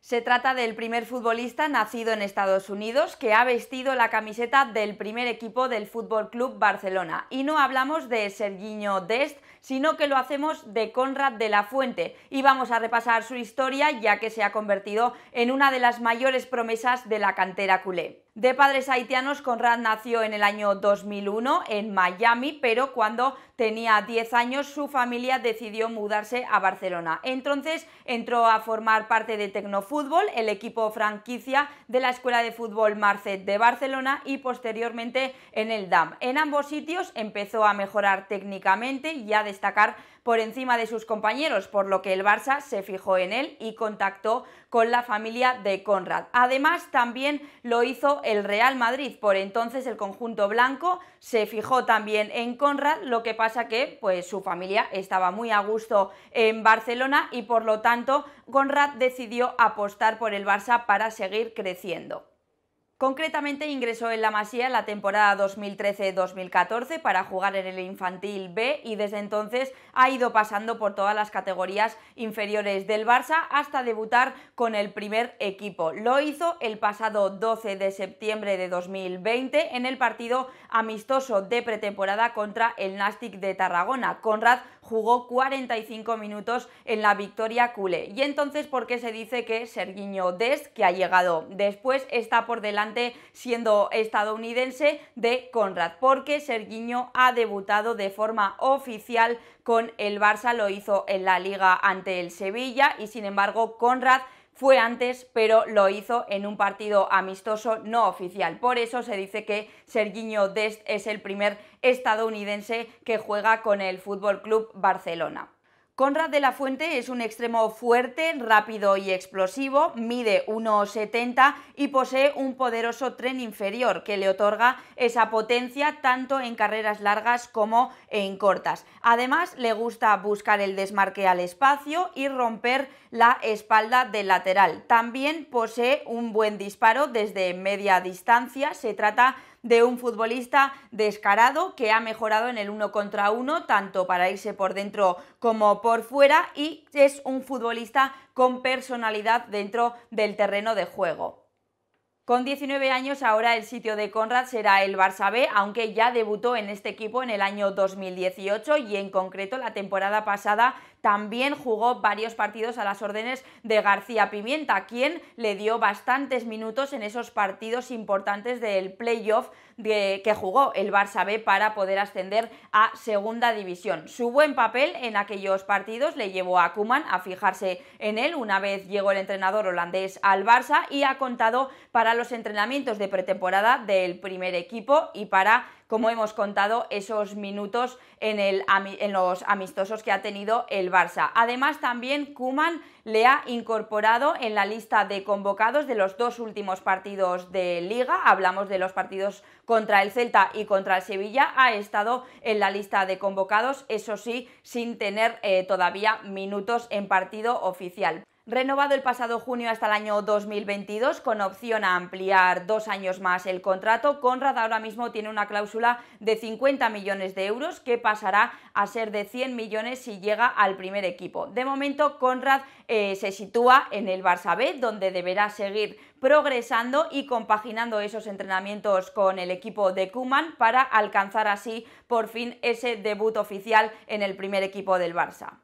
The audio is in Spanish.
Se trata del primer futbolista nacido en Estados Unidos que ha vestido la camiseta del primer equipo del Fútbol Club Barcelona. Y no hablamos de Sergiño Dest, sino que lo hacemos de Conrad de la Fuente. Y vamos a repasar su historia, ya que se ha convertido en una de las mayores promesas de la cantera culé de padres haitianos, Conrad nació en el año 2001 en Miami, pero cuando tenía 10 años su familia decidió mudarse a Barcelona. Entonces entró a formar parte de Tecnofútbol, el equipo franquicia de la Escuela de Fútbol Marcet de Barcelona y posteriormente en el DAM. En ambos sitios empezó a mejorar técnicamente y a destacar por encima de sus compañeros, por lo que el Barça se fijó en él y contactó con la familia de Conrad. Además, también lo hizo el Real Madrid. Por entonces el conjunto blanco se fijó también en Conrad, lo que pasa que pues su familia estaba muy a gusto en Barcelona y por lo tanto Conrad decidió apostar por el Barça para seguir creciendo. Concretamente ingresó en la Masía en la temporada 2013-2014 para jugar en el Infantil B y desde entonces ha ido pasando por todas las categorías inferiores del Barça hasta debutar con el primer equipo. Lo hizo el pasado 12 de septiembre de 2020 en el partido amistoso de pretemporada contra el Nastic de Tarragona. Conrad jugó 45 minutos en la victoria culé. Y entonces, ¿por qué se dice que Sergiño Des que ha llegado después, está por delante siendo estadounidense de Conrad? Porque Sergiño ha debutado de forma oficial con el Barça, lo hizo en la liga ante el Sevilla y sin embargo Conrad fue antes, pero lo hizo en un partido amistoso no oficial. Por eso se dice que Sergiño Dest es el primer estadounidense que juega con el Fútbol Club Barcelona. Conrad de la Fuente es un extremo fuerte, rápido y explosivo, mide 1,70 y posee un poderoso tren inferior que le otorga esa potencia tanto en carreras largas como en cortas. Además, le gusta buscar el desmarque al espacio y romper la espalda del lateral. También posee un buen disparo desde media distancia, se trata de un futbolista descarado que ha mejorado en el uno contra uno tanto para irse por dentro como por por fuera y es un futbolista con personalidad dentro del terreno de juego. Con 19 años ahora el sitio de Conrad será el Barça B, aunque ya debutó en este equipo en el año 2018 y en concreto la temporada pasada también jugó varios partidos a las órdenes de García Pimienta, quien le dio bastantes minutos en esos partidos importantes del playoff que jugó el Barça B para poder ascender a Segunda División. Su buen papel en aquellos partidos le llevó a Kuman a fijarse en él una vez llegó el entrenador holandés al Barça y ha contado para los entrenamientos de pretemporada del primer equipo y para, como hemos contado, esos minutos en, el, en los amistosos que ha tenido el Barça. Además, también Kuman le ha incorporado en la lista de convocados de los dos últimos partidos de liga. Hablamos de los partidos contra el Celta y contra el Sevilla. Ha estado en la lista de convocados, eso sí, sin tener eh, todavía minutos en partido oficial. Renovado el pasado junio hasta el año 2022 con opción a ampliar dos años más el contrato, Conrad ahora mismo tiene una cláusula de 50 millones de euros que pasará a ser de 100 millones si llega al primer equipo. De momento, Conrad eh, se sitúa en el Barça B, donde deberá seguir progresando y compaginando esos entrenamientos con el equipo de Kuman para alcanzar así por fin ese debut oficial en el primer equipo del Barça.